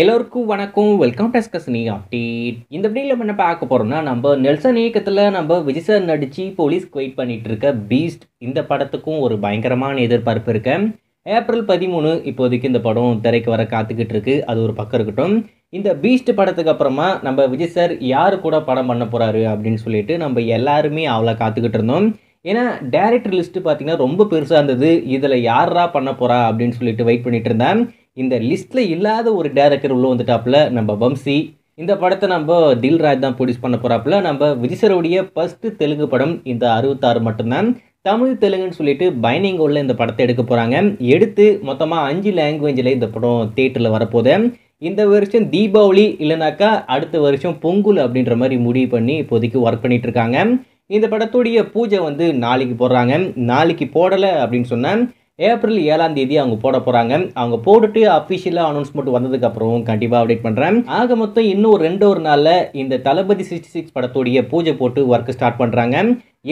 எல்லோருக்கும் வணக்கம் welcome to எஸ்கஸ்னி update இந்த வீடியோவில் நம்ம என்ன பார்க்க போகிறோம்னா நம்ம நெல்சன் இயக்கத்தில் நம்ம விஜய் சார் நடித்து போலீஸ்க்கு வெயிட் பண்ணிகிட்டு இருக்க பீஸ்ட் இந்த படத்துக்கும் ஒரு பயங்கரமான எதிர்பார்ப்பு இருக்கேன் ஏப்ரல் பதிமூணு இப்போதைக்கு இந்த படம் திரைக்கு வர காத்துக்கிட்டு இருக்கு அது ஒரு பக்கம் இருக்கட்டும் இந்த பீஸ்ட் படத்துக்கு அப்புறமா நம்ம விஜய் சார் யார் கூட படம் பண்ண போகிறாரு அப்படின்னு சொல்லிட்டு நம்ம எல்லாருமே அவ்வளோ காத்துக்கிட்டு இருந்தோம் ஏன்னா டேரக்டர் லிஸ்ட்டு பார்த்தீங்கன்னா ரொம்ப பெருசாக இருந்தது இதில் யாரா பண்ண போகிறா அப்படின்னு சொல்லிட்டு வெயிட் பண்ணிகிட்டு இருந்தேன் இந்த லிஸ்ட்டில் இல்லாத ஒரு டேரக்டர் உள்ளே வந்துட்டாப்புல நம்ம வம்சி இந்த படத்தை நம்ம தில்ராஜ் தான் ப்ரொடியூஸ் பண்ண போகிறாப்புல நம்ம விஜிசருடைய ஃபஸ்ட்டு தெலுங்கு படம் இந்த அறுபத்தாறு மட்டும்தான் தமிழ் தெலுங்குன்னு சொல்லிட்டு உள்ள இந்த படத்தை எடுக்க போகிறாங்க எடுத்து மொத்தமாக அஞ்சு லாங்குவேஜில் இந்த படம் தேட்டரில் வரப்போகுது இந்த வருஷம் தீபாவளி இல்லைனாக்கா அடுத்த வருஷம் பொங்கல் அப்படின்ற மாதிரி முடிவு பண்ணி இப்போதைக்கு ஒர்க் பண்ணிகிட்ருக்காங்க இருக்காங்க இந்த படத்துடைய பூஜை வந்து நாளைக்கு போடுறாங்க நாளைக்கு போடலை அப்படின்னு சொன்னால் ஏப்ரல் ஏழாம் தேதி அவங்க போட போகிறாங்க அவங்க போட்டுட்டு அஃபிஷியலாக அனௌன்ஸ்மெண்ட் வந்ததுக்கப்புறம் கண்டிப்பாக அப்டேட் பண்ணுறேன் ஆக மொத்தம் இன்னும் ஒரு ரெண்டு ஒரு நாளில் இந்த தளபதி சிக்ஸ்டி சிக்ஸ் படத்துடைய பூஜை போட்டு ஒர்க் ஸ்டார்ட் பண்ணுறாங்க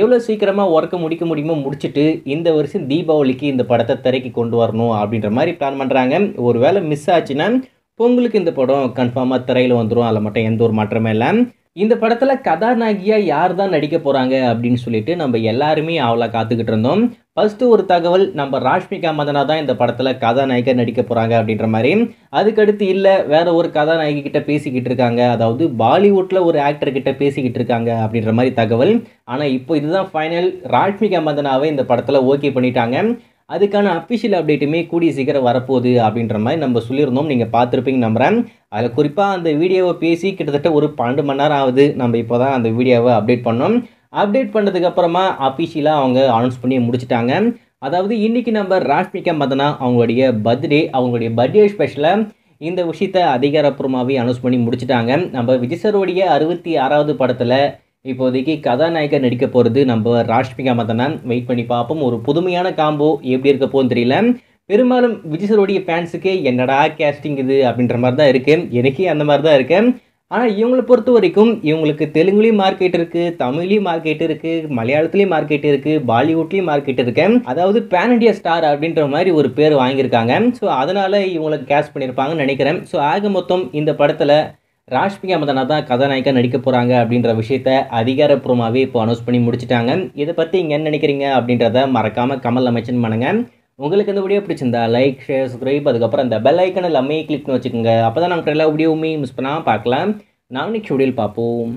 எவ்வளோ சீக்கிரமாக ஒர்க்கை முடிக்க முடியுமோ முடிச்சுட்டு இந்த வருஷம் தீபாவளிக்கு இந்த படத்தை திரைக்கு கொண்டு வரணும் அப்படின்ற மாதிரி பிளான் பண்ணுறாங்க ஒரு வேளை மிஸ் ஆச்சுன்னா பொங்கலுக்கு இந்த படம் கன்ஃபார்மாக திரையில் வந்துடும் அதில் மட்டும் எந்த ஒரு மாற்றமே இல்லை இந்த படத்தில் கதாநாயகியாக யார் தான் நடிக்க போகிறாங்க அப்படின்னு சொல்லிட்டு நம்ம எல்லாருமே அவளை காத்துக்கிட்டு இருந்தோம் ஃபஸ்ட்டு ஒரு தகவல் நம்ம ராஷ்மிகா மந்தனா தான் இந்த படத்தில் கதாநாயகர் நடிக்க போகிறாங்க அப்படின்ற மாதிரி அதுக்கடுத்து இல்லை வேறு ஒரு கதாநாயகி கிட்ட பேசிக்கிட்டு இருக்காங்க அதாவது பாலிவுட்டில் ஒரு ஆக்டர் கிட்ட பேசிக்கிட்டு இருக்காங்க அப்படின்ற மாதிரி தகவல் ஆனால் இப்போ இதுதான் ஃபைனல் ராஷ்மிகா மந்தனாவை இந்த படத்தில் ஓகே பண்ணிட்டாங்க அதுக்கான அஃபிஷியல் அப்டேட்டுமே கூடிய சீக்கிரம் வரப்போகுது அப்படின்ற மாதிரி நம்ம சொல்லியிருந்தோம் நீங்கள் பார்த்துருப்பீங்க நம்புகிறேன் அதில் குறிப்பாக அந்த வீடியோவை பேசி கிட்டத்தட்ட ஒரு பன்னெண்டு மணி நேரம் ஆகுது நம்ம இப்போ தான் அந்த வீடியோவை அப்டேட் பண்ணோம் அப்டேட் பண்ணதுக்கப்புறமா அஃபிஷியலாக அவங்க அனௌன்ஸ் பண்ணி முடிச்சிட்டாங்க அதாவது இன்றைக்கி நம்ம ராஷ்மிகா மதனா அவங்களுடைய பர்த்டே அவங்களுடைய பர்த்டே ஸ்பெஷலை இந்த விஷயத்தை அதிகாரப்பூர்வமாகவே அனௌன்ஸ் பண்ணி முடிச்சிட்டாங்க நம்ம விஜய் சருடைய அறுபத்தி ஆறாவது படத்தில் இப்போதைக்கு கதாநாயகர் நடிக்க போகிறது நம்ம ராஷ்மிகா மதனா வெயிட் பண்ணி பார்ப்போம் ஒரு புதுமையான காம்போ எப்படி இருக்க போன்னு தெரியல பெரும்பாலும் விஜய் சரோடைய ஃபேன்ஸுக்கு என்னடா கேஸ்டிங் இது அப்படின்ற மாதிரி தான் இருக்குது எனக்கே அந்த மாதிரி தான் இருக்குது ஆனால் இவங்களை பொறுத்த வரைக்கும் இவங்களுக்கு தெலுங்குலேயும் மார்க்கெட் இருக்குது தமிழ்லேயும் மார்க்கெட் இருக்குது மலையாளத்துலேயும் மார்க்கெட் இருக்குது பாலிவுட்லேயும் மார்க்கெட் இருக்கு அதாவது பேன் இண்டியா ஸ்டார் அப்படின்ற மாதிரி ஒரு பேர் வாங்கியிருக்காங்க ஸோ அதனால் இவங்களுக்கு கேஸ்ட் பண்ணியிருப்பாங்கன்னு நினைக்கிறேன் ஸோ ஆக மொத்தம் இந்த படத்தில் ராஷ்மிகா மந்தனா தான் கதாநாயகா நடிக்க போகிறாங்க அப்படின்ற விஷயத்த அதிகாரப்பூர்வமாகவே இப்போ அனௌன்ஸ் பண்ணி முடிச்சுட்டாங்க இதை பற்றி இங்கே என்ன நினைக்கிறீங்க அப்படின்றத மறக்காமல் கமல் அமைச்சன் பண்ணுங்க உங்களுக்கு இந்த வீடியோ பிடிச்சிருந்தா லைக் ஷேர் சப்ஸ்கிரைப் அதுக்கப்புறம் அந்த பெல் ஐக்கன் எல்லாமே கிளிக் பண்ணி வச்சுக்கோங்க அப்போ தான் நம்ம எல்லா வீடியோவுமே மிஸ் பண்ணாமல் பார்க்கலாம் நான் நெக்ஸ்ட் வீடியோவில் பார்ப்போம்